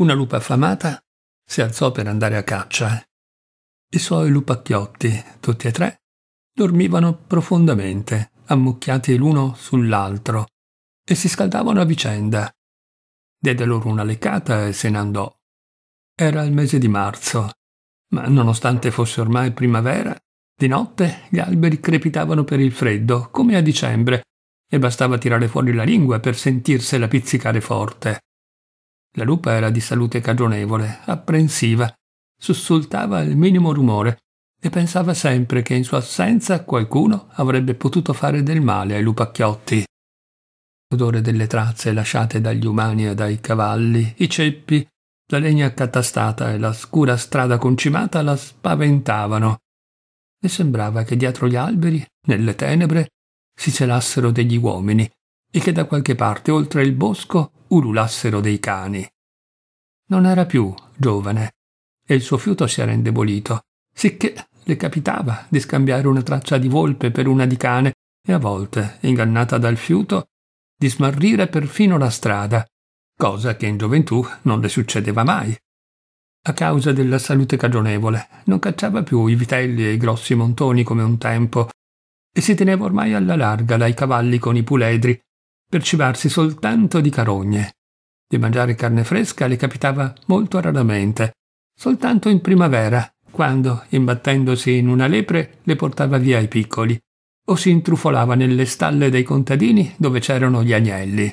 Una lupa affamata si alzò per andare a caccia. Eh. I suoi lupacchiotti, tutti e tre, dormivano profondamente, ammucchiati l'uno sull'altro, e si scaldavano a vicenda. Diede loro una leccata e se ne andò. Era il mese di marzo, ma nonostante fosse ormai primavera, di notte gli alberi crepitavano per il freddo, come a dicembre, e bastava tirare fuori la lingua per sentirsela pizzicare forte. La lupa era di salute cagionevole, apprensiva, sussultava al minimo rumore e pensava sempre che in sua assenza qualcuno avrebbe potuto fare del male ai lupacchiotti. L'odore delle tracce lasciate dagli umani e dai cavalli, i ceppi, la legna accatastata e la scura strada concimata la spaventavano. Le sembrava che dietro gli alberi, nelle tenebre, si celassero degli uomini, e che da qualche parte oltre il bosco ululassero dei cani. Non era più giovane e il suo fiuto si era indebolito, sicché le capitava di scambiare una traccia di volpe per una di cane e a volte, ingannata dal fiuto, di smarrire perfino la strada, cosa che in gioventù non le succedeva mai. A causa della salute cagionevole, non cacciava più i vitelli e i grossi montoni come un tempo, e si teneva ormai alla larga dai cavalli con i puledri per cibarsi soltanto di carogne. Di mangiare carne fresca le capitava molto raramente, soltanto in primavera, quando, imbattendosi in una lepre, le portava via i piccoli, o si intrufolava nelle stalle dei contadini dove c'erano gli agnelli.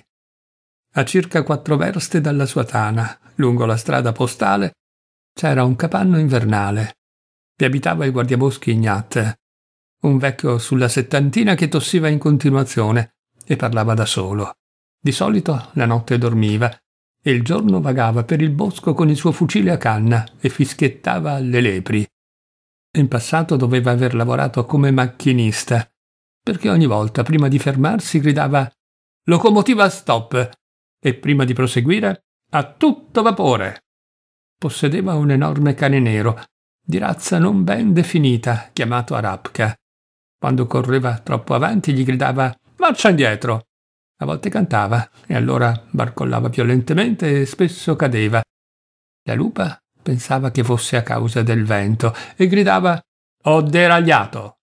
A circa quattro verste dalla sua tana, lungo la strada postale, c'era un capanno invernale. Vi abitava il guardiaboschi Ignat, un vecchio sulla settantina che tossiva in continuazione, e parlava da solo. Di solito la notte dormiva e il giorno vagava per il bosco con il suo fucile a canna e fischiettava alle lepri. In passato doveva aver lavorato come macchinista, perché ogni volta prima di fermarsi gridava Locomotiva stop! e prima di proseguire a tutto vapore. Possedeva un enorme cane nero, di razza non ben definita, chiamato Arapka. Quando correva troppo avanti gli gridava marcia indietro. A volte cantava e allora barcollava violentemente e spesso cadeva. La lupa pensava che fosse a causa del vento e gridava Ho deragliato.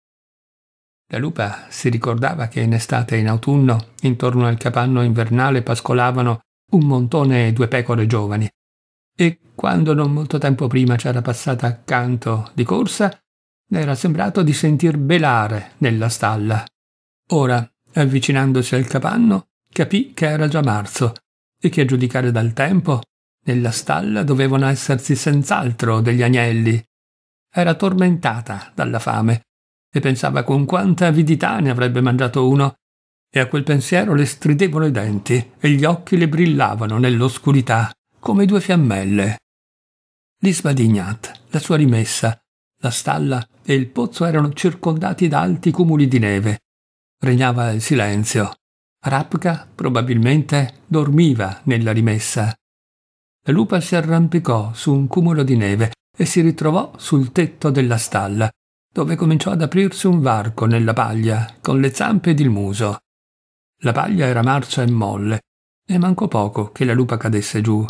La lupa si ricordava che in estate e in autunno intorno al capanno invernale pascolavano un montone e due pecore giovani. E quando non molto tempo prima c'era passata accanto di corsa, le era sembrato di sentir belare nella stalla. Ora Avvicinandosi al capanno, capì che era già marzo e che a giudicare dal tempo, nella stalla dovevano esserci senz'altro degli agnelli. Era tormentata dalla fame e pensava con quanta avidità ne avrebbe mangiato uno, e a quel pensiero le stridevano i denti e gli occhi le brillavano nell'oscurità come due fiammelle. L'Isbadignat, la sua rimessa, la stalla e il pozzo erano circondati da alti cumuli di neve regnava il silenzio. Rapka probabilmente dormiva nella rimessa. La lupa si arrampicò su un cumulo di neve e si ritrovò sul tetto della stalla, dove cominciò ad aprirsi un varco nella paglia, con le zampe ed il muso. La paglia era marcia e molle, e mancò poco che la lupa cadesse giù.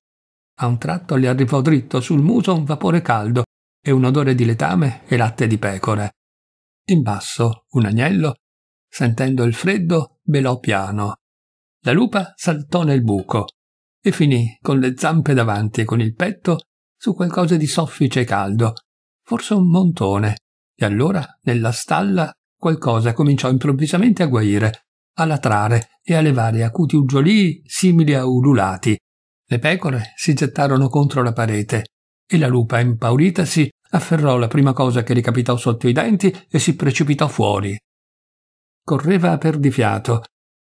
A un tratto le arrivò dritto sul muso un vapore caldo e un odore di letame e latte di pecore. In basso un agnello Sentendo il freddo, belò piano. La lupa saltò nel buco e finì con le zampe davanti e con il petto su qualcosa di soffice e caldo, forse un montone. E allora, nella stalla, qualcosa cominciò improvvisamente a guaire, a latrare e a levare acuti uggiolii simili a ululati. Le pecore si gettarono contro la parete e la lupa, impauritasi, afferrò la prima cosa che ricapitò sotto i denti e si precipitò fuori correva a perdifiato,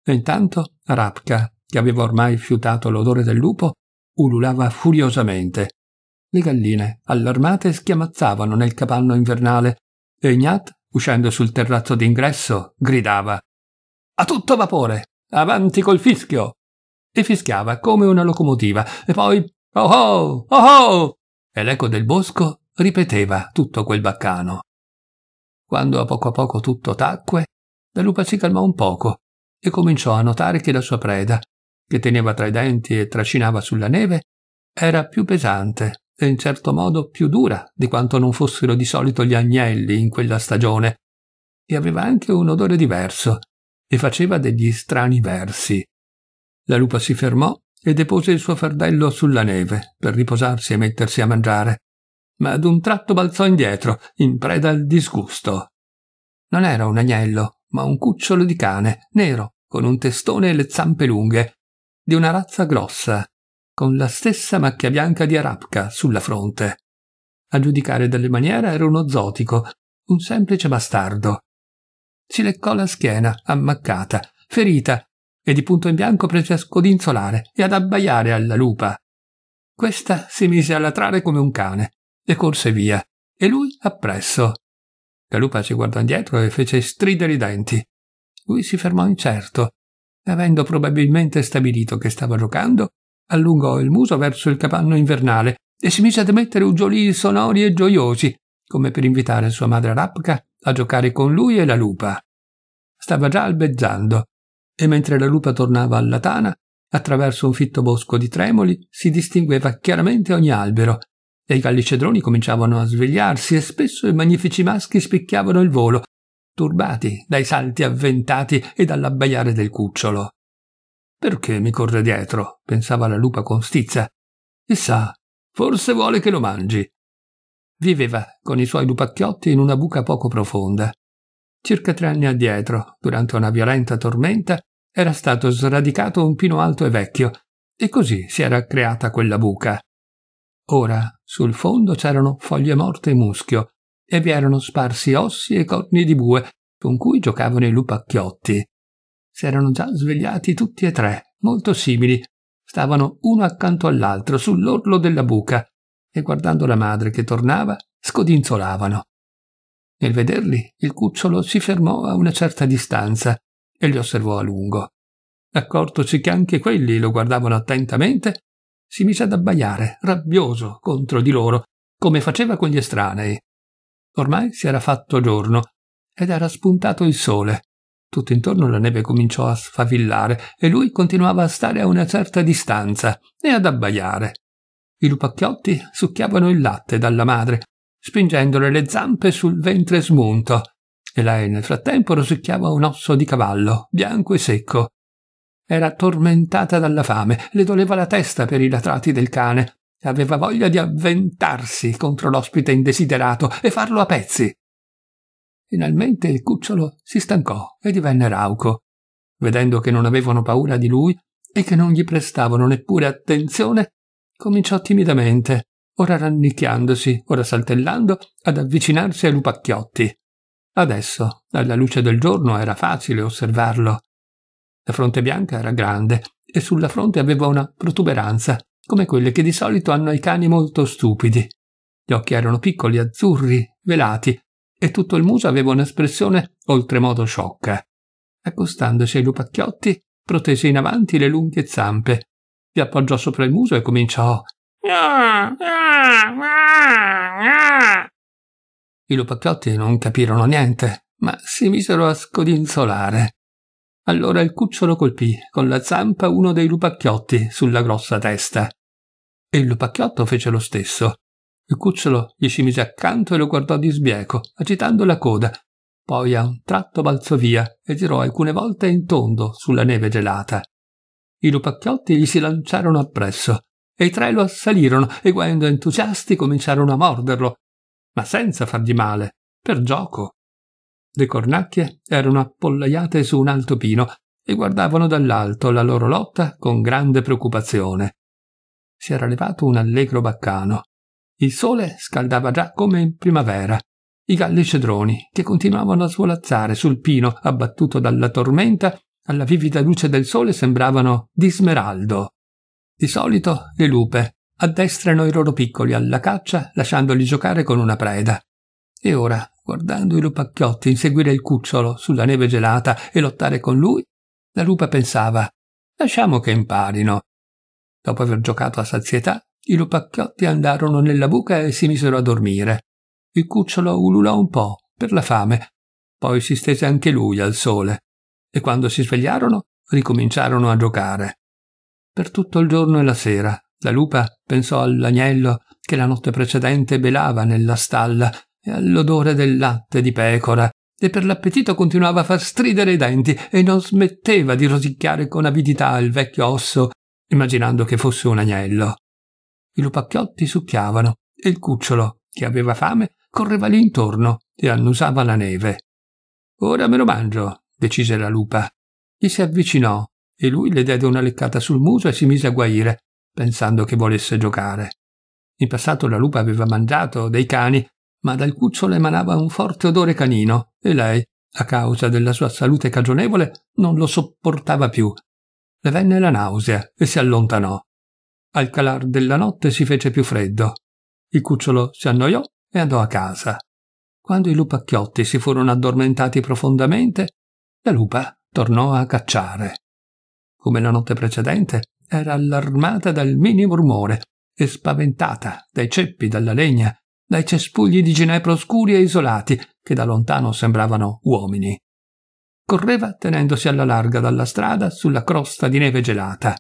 e intanto Rapka, che aveva ormai fiutato l'odore del lupo, ululava furiosamente. Le galline, allarmate, schiamazzavano nel capanno invernale e Ignat, uscendo sul terrazzo d'ingresso, gridava A tutto vapore! Avanti col fischio! E fischiava come una locomotiva e poi Oh oh! Oh oh! E l'eco del bosco ripeteva tutto quel baccano. Quando a poco a poco tutto tacque, la lupa si calmò un poco e cominciò a notare che la sua preda, che teneva tra i denti e trascinava sulla neve, era più pesante e in certo modo più dura di quanto non fossero di solito gli agnelli in quella stagione, e aveva anche un odore diverso, e faceva degli strani versi. La lupa si fermò e depose il suo fardello sulla neve per riposarsi e mettersi a mangiare, ma ad un tratto balzò indietro, in preda al disgusto. Non era un agnello, ma un cucciolo di cane, nero, con un testone e le zampe lunghe, di una razza grossa, con la stessa macchia bianca di Arapca sulla fronte. A giudicare dalle maniere era uno zotico, un semplice bastardo. Si leccò la schiena, ammaccata, ferita, e di punto in bianco prese a scodinzolare e ad abbaiare alla lupa. Questa si mise a latrare come un cane e corse via, e lui appresso. La lupa si guardò indietro e fece stridere i denti. Lui si fermò incerto, e, avendo probabilmente stabilito che stava giocando, allungò il muso verso il capanno invernale e si mise ad emettere uggiolii sonori e gioiosi, come per invitare sua madre Rapka a giocare con lui e la lupa. Stava già albezzando, e mentre la lupa tornava alla tana, attraverso un fitto bosco di tremoli si distingueva chiaramente ogni albero, e i gallicedroni cominciavano a svegliarsi e spesso i magnifici maschi spicchiavano il volo, turbati dai salti avventati e dall'abbaiare del cucciolo. Perché mi corre dietro? pensava la lupa con stizza. Chissà, forse vuole che lo mangi. Viveva con i suoi lupacchiotti in una buca poco profonda. Circa tre anni addietro, durante una violenta tormenta, era stato sradicato un pino alto e vecchio, e così si era creata quella buca. Ora, sul fondo c'erano foglie morte e muschio, e vi erano sparsi ossi e corni di bue, con cui giocavano i lupacchiotti. Si erano già svegliati tutti e tre, molto simili. Stavano uno accanto all'altro, sull'orlo della buca, e guardando la madre che tornava, scodinzolavano. Nel vederli, il cucciolo si fermò a una certa distanza e li osservò a lungo. Accortosi che anche quelli lo guardavano attentamente, si mise ad abbaiare, rabbioso, contro di loro, come faceva con gli estranei. Ormai si era fatto giorno ed era spuntato il sole. Tutto intorno la neve cominciò a sfavillare e lui continuava a stare a una certa distanza e ad abbaiare. I lupacchiotti succhiavano il latte dalla madre, spingendole le zampe sul ventre smunto, e lei nel frattempo rosicchiava un osso di cavallo, bianco e secco, era tormentata dalla fame, le doleva la testa per i latrati del cane, aveva voglia di avventarsi contro l'ospite indesiderato e farlo a pezzi. Finalmente il cucciolo si stancò e divenne rauco. Vedendo che non avevano paura di lui e che non gli prestavano neppure attenzione, cominciò timidamente, ora rannicchiandosi, ora saltellando, ad avvicinarsi ai lupacchiotti. Adesso, alla luce del giorno, era facile osservarlo. La fronte bianca era grande e sulla fronte aveva una protuberanza, come quelle che di solito hanno i cani molto stupidi. Gli occhi erano piccoli, azzurri, velati, e tutto il muso aveva un'espressione oltremodo sciocca. Accostandosi ai lupacchiotti, protese in avanti le lunghe zampe, vi appoggiò sopra il muso e cominciò i lupacchiotti non capirono niente, ma si misero a scodinzolare. Allora il cucciolo colpì con la zampa uno dei lupacchiotti sulla grossa testa. E il lupacchiotto fece lo stesso. Il cucciolo gli si mise accanto e lo guardò di sbieco, agitando la coda. Poi a un tratto balzò via e girò alcune volte in tondo sulla neve gelata. I lupacchiotti gli si lanciarono appresso e i tre lo assalirono e guaendo entusiasti cominciarono a morderlo, ma senza fargli male, per gioco. Le cornacchie erano appollaiate su un alto pino e guardavano dall'alto la loro lotta con grande preoccupazione. Si era levato un allegro baccano. Il sole scaldava già come in primavera. I galli cedroni, che continuavano a svolazzare sul pino abbattuto dalla tormenta, alla vivida luce del sole sembravano di smeraldo. Di solito le lupe addestrano i loro piccoli alla caccia lasciandoli giocare con una preda. E ora Guardando i lupacchiotti inseguire il cucciolo sulla neve gelata e lottare con lui, la lupa pensava lasciamo che imparino. Dopo aver giocato a sazietà, i lupacchiotti andarono nella buca e si misero a dormire. Il cucciolo ululò un po' per la fame, poi si stese anche lui al sole e quando si svegliarono ricominciarono a giocare. Per tutto il giorno e la sera la lupa pensò all'agnello che la notte precedente belava nella stalla e all'odore del latte di pecora, e per l'appetito continuava a far stridere i denti e non smetteva di rosicchiare con avidità il vecchio osso, immaginando che fosse un agnello. I lupacchiotti succhiavano e il cucciolo, che aveva fame, correva lì intorno e annusava la neve. Ora me lo mangio, decise la lupa. Gli si avvicinò e lui le diede una leccata sul muso e si mise a guaire, pensando che volesse giocare. In passato la lupa aveva mangiato dei cani ma dal cucciolo emanava un forte odore canino e lei, a causa della sua salute cagionevole, non lo sopportava più. Le venne la nausea e si allontanò. Al calar della notte si fece più freddo. Il cucciolo si annoiò e andò a casa. Quando i lupacchiotti si furono addormentati profondamente, la lupa tornò a cacciare. Come la notte precedente, era allarmata dal minimo rumore e spaventata dai ceppi, dalla legna, dai cespugli di ginepro scuri e isolati che da lontano sembravano uomini. Correva tenendosi alla larga dalla strada sulla crosta di neve gelata.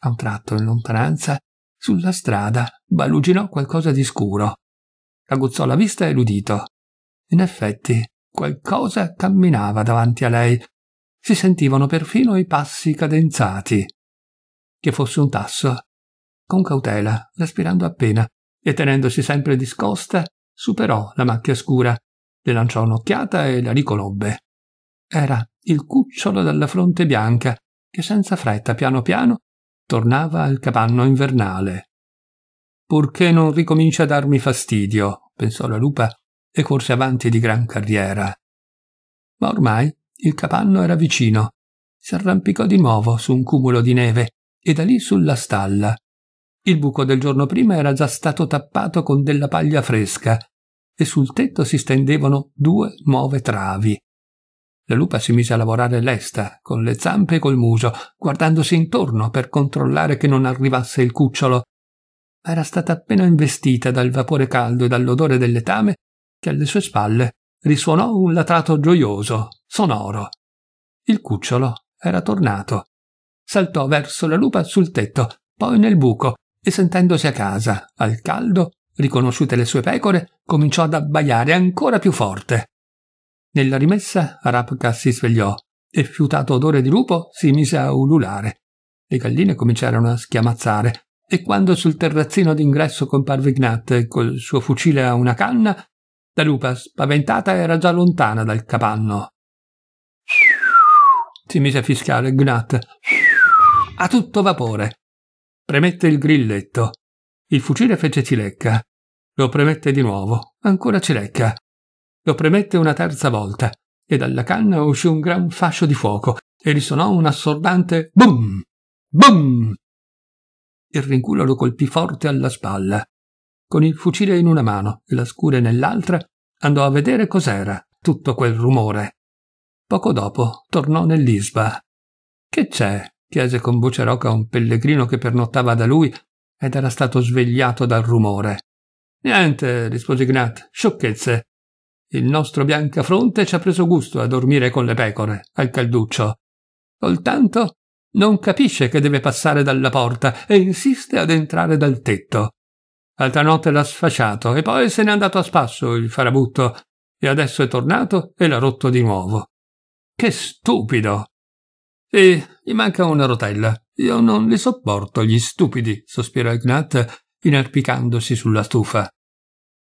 A un tratto, in lontananza, sulla strada baluginò qualcosa di scuro. Aguzzò la vista e l'udito. In effetti, qualcosa camminava davanti a lei. Si sentivano perfino i passi cadenzati. Che fosse un tasso. Con cautela, respirando appena, e tenendosi sempre discosta, superò la macchia scura, le lanciò un'occhiata e la riconobbe. Era il cucciolo dalla fronte bianca che senza fretta piano piano tornava al capanno invernale. Purché non ricomincia a darmi fastidio, pensò la lupa e corse avanti di gran carriera. Ma ormai il capanno era vicino. Si arrampicò di nuovo su un cumulo di neve e da lì sulla stalla, il buco del giorno prima era già stato tappato con della paglia fresca e sul tetto si stendevano due nuove travi. La lupa si mise a lavorare lesta, con le zampe e col muso, guardandosi intorno per controllare che non arrivasse il cucciolo. Ma era stata appena investita dal vapore caldo e dall'odore del letame che alle sue spalle risuonò un latrato gioioso, sonoro. Il cucciolo era tornato. Saltò verso la lupa sul tetto, poi nel buco e sentendosi a casa, al caldo, riconosciute le sue pecore, cominciò ad abbaiare ancora più forte. Nella rimessa Rapka si svegliò e fiutato odore di lupo si mise a ululare. Le galline cominciarono a schiamazzare e quando sul terrazzino d'ingresso comparve Gnat col suo fucile a una canna, la lupa spaventata era già lontana dal capanno. Si mise a fischiare Gnat a tutto vapore Premette il grilletto. Il fucile fece cilecca. Lo premette di nuovo, ancora cilecca. Lo premette una terza volta e dalla canna uscì un gran fascio di fuoco e risonò un assordante bum! Bum! Il rinculo lo colpì forte alla spalla. Con il fucile in una mano e la scure nell'altra, andò a vedere cos'era tutto quel rumore. Poco dopo tornò nell'isba. Che c'è? chiese con voce roca un pellegrino che pernottava da lui ed era stato svegliato dal rumore. Niente, rispose Gnat, sciocchezze. Il nostro biancafronte ci ha preso gusto a dormire con le pecore, al calduccio. Soltanto non capisce che deve passare dalla porta e insiste ad entrare dal tetto. Altra notte l'ha sfasciato e poi se n'è andato a spasso il farabutto e adesso è tornato e l'ha rotto di nuovo. Che stupido! Sì, gli manca una rotella. Io non li sopporto, gli stupidi, sospirò Ignat, inarpicandosi sulla stufa.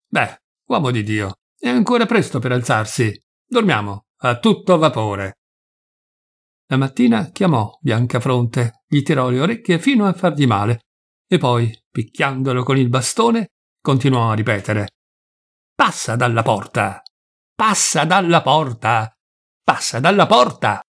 Beh, uomo di Dio, è ancora presto per alzarsi. Dormiamo, a tutto vapore. La mattina chiamò Biancafronte, gli tirò le orecchie fino a fargli male, e poi, picchiandolo con il bastone, continuò a ripetere. Passa dalla porta! Passa dalla porta! Passa dalla porta!